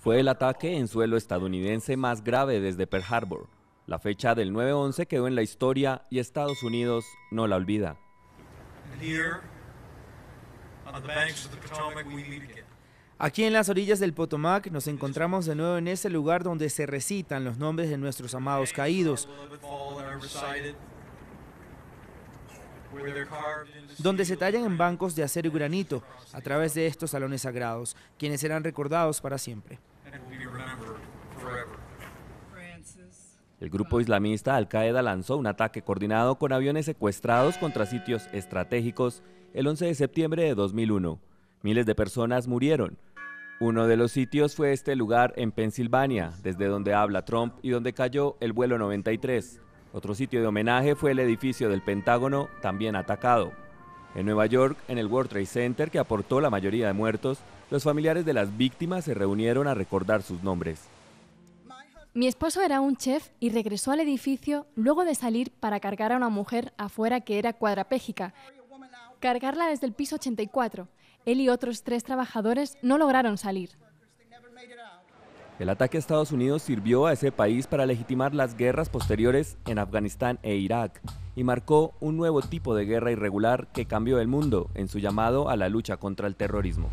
Fue el ataque en suelo estadounidense más grave desde Pearl Harbor. La fecha del 9-11 quedó en la historia y Estados Unidos no la olvida. Aquí en las orillas del Potomac nos encontramos de nuevo en ese lugar donde se recitan los nombres de nuestros amados caídos donde se tallan en bancos de acero y granito a través de estos salones sagrados, quienes serán recordados para siempre. El grupo islamista Al-Qaeda lanzó un ataque coordinado con aviones secuestrados contra sitios estratégicos el 11 de septiembre de 2001. Miles de personas murieron. Uno de los sitios fue este lugar en Pensilvania, desde donde habla Trump y donde cayó el vuelo 93. Otro sitio de homenaje fue el edificio del Pentágono, también atacado. En Nueva York, en el World Trade Center, que aportó la mayoría de muertos, los familiares de las víctimas se reunieron a recordar sus nombres. Mi esposo era un chef y regresó al edificio luego de salir para cargar a una mujer afuera que era cuadrapéjica. Cargarla desde el piso 84. Él y otros tres trabajadores no lograron salir. El ataque a Estados Unidos sirvió a ese país para legitimar las guerras posteriores en Afganistán e Irak y marcó un nuevo tipo de guerra irregular que cambió el mundo en su llamado a la lucha contra el terrorismo.